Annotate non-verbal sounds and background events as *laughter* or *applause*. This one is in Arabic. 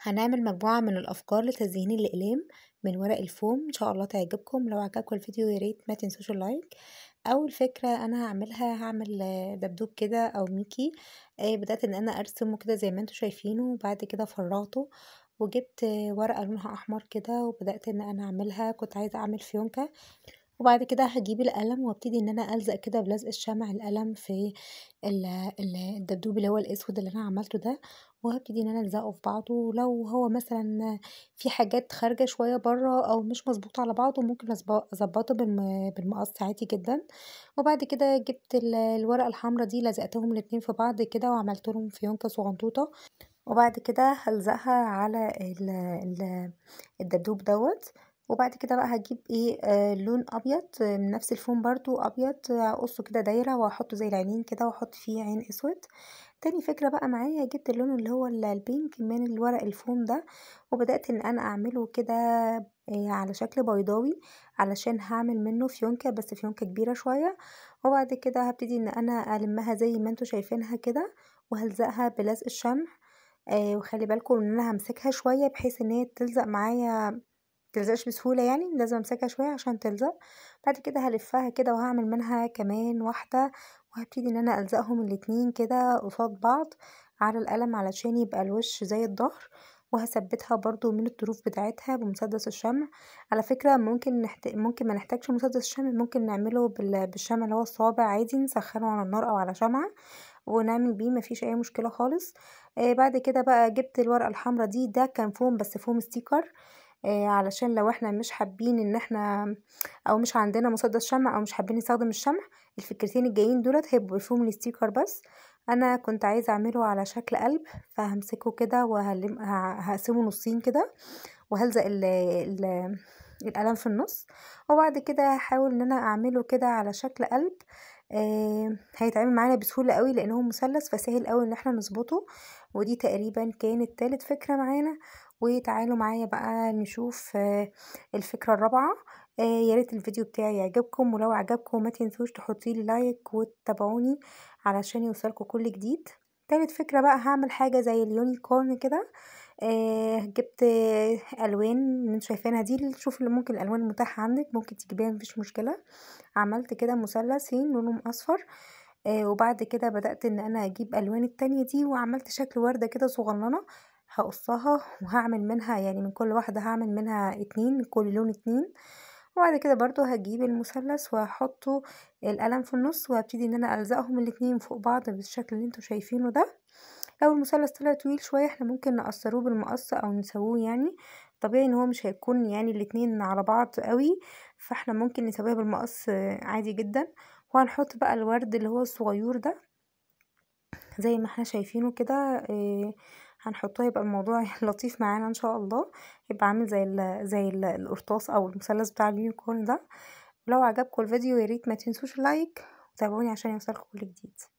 هنعمل مجموعة من الأفكار لتزيين الأقلام من ورق الفوم إن شاء الله تعجبكم لو عجبكم الفيديو يا ريت ما تنسوش اللايك أول فكرة أنا هعملها هعمل دبدوب كده أو ميكي آه، بدأت إن أنا أرسمه كده زي ما انتوا شايفينه وبعد كده فرغته وجبت ورقة لونها أحمر كده وبدأت إن أنا أعملها كنت عايزة أعمل فيونكة وبعد كده هجيب القلم وابتدي ان انا الزق كده بلزق الشمع القلم في الدبدوب اللي هو الاسود اللي انا عملته ده وهبتدي إن أنا ألزقه في بعضه ولو هو مثلا في حاجات خارجة شوية برّه أو مش مظبوطه على بعضه ممكن اظبطه بالمقص عادي جدًا، وبعد كده جبت الورقة الحمرا دي لزقتهم الاتنين في بعض كده وعملت لهم فيونكة صغنطوطة، وبعد كده هلزقها على الدبدوب دوت وبعد كده بقى هجيب ايه آه، لون أبيض من نفس الفوم برضه أبيض اقصه كده دايرة وأحطه زي العينين كده وأحط فيه عين أسود. تاني فكرة بقى معايا جبت اللون اللي هو البينك من الورق الفوم ده وبدأت ان انا اعمله كده آه، على شكل بيضاوي علشان هعمل منه فيونكة بس فيونكة كبيرة شوية وبعد كده هبتدي ان انا المها زي ما انتوا شايفينها كده وهلزقها بلزق الشمع آه، وخلي بالكم ان انا همسكها شوية بحيث ان هي تلزق معايا تلزقش بسهولة يعني لازم امسكها شوية عشان تلزق بعد كده هلفها كده وهعمل منها كمان واحدة وهبتدي ان انا الزقهم الاتنين كده قصاد بعض على القلم علشان يبقى الوش زي الظهر وهثبتها برضو من الطروف بتاعتها بمسدس الشمع على فكرة ممكن نحت... ممكن ما نحتاجش مسدس الشمع ممكن نعمله بال... بالشمع اللي هو الصوابع عادي نسخنه على النار او على شمعة ونعمل بيه مفيش اي مشكلة خالص آه بعد كده بقى جبت الورقة الحمراء دي ده كان فوم بس فوم ستيكر آه، علشان لو احنا مش حابين ان احنا او مش عندنا مسدس شمع او مش حابين نستخدم الشمع الفكرتين الجايين دولت هيبقوا فيهم الستيكر بس انا كنت عايزه اعمله على شكل قلب فهمسكه كده وهقسمه نصين كده وهلزق ال ال القلم في النص وبعد كده هحاول ان انا اعمله كده على شكل قلب آه، هيتعامل معانا بسهولة قوي لان هو مثلث فسهل قوي ان احنا نظبطه ودي تقريبا كانت تالت فكرة معانا وتعالوا معايا بقى نشوف آه، الفكرة الرابعة آه، يا ريت الفيديو بتاعي يعجبكم ولو عجبكم ما تنسوش لي لايك وتتابعوني علشان يوصلكم كل جديد تالت فكرة بقى هعمل حاجة زي اليونيكورن كده آه جبت الوان اللي انتوا شايفينها دي شوف اللي ممكن الالوان المتاحه عندك ممكن تجيبيها مفيش مشكله عملت كده مثلثين لونهم اصفر آه وبعد كده بدات ان انا اجيب الوان التانية دي وعملت شكل ورده كده صغننه هقصها وهعمل منها يعني من كل واحده هعمل منها اتنين من كل لون اتنين وبعد كده برضو هجيب المثلث وهحطه القلم في النص وهبتدي ان انا الزقهم الاتنين فوق بعض بالشكل اللي انتوا شايفينه ده لو المثلث طلع طويل شوية احنا ممكن نقصروه بالمقص او نسووه يعني طبيعي ان هو مش هيكون يعني الاتنين على بعض قوي فاحنا ممكن نسويها بالمقص عادي جدا وهنحط بقى الورد اللي هو الصغير ده زي ما احنا شايفينه كده ايه هنحطه يبقى الموضوع *laughs* لطيف معانا ان شاء الله يبقى عامل زي زي القرطاس او المثلث بتاع اليونيكورن ده لو عجبكم الفيديو يا ريت ما تنسوش لايك وتابعوني عشان يوصلكم كل جديد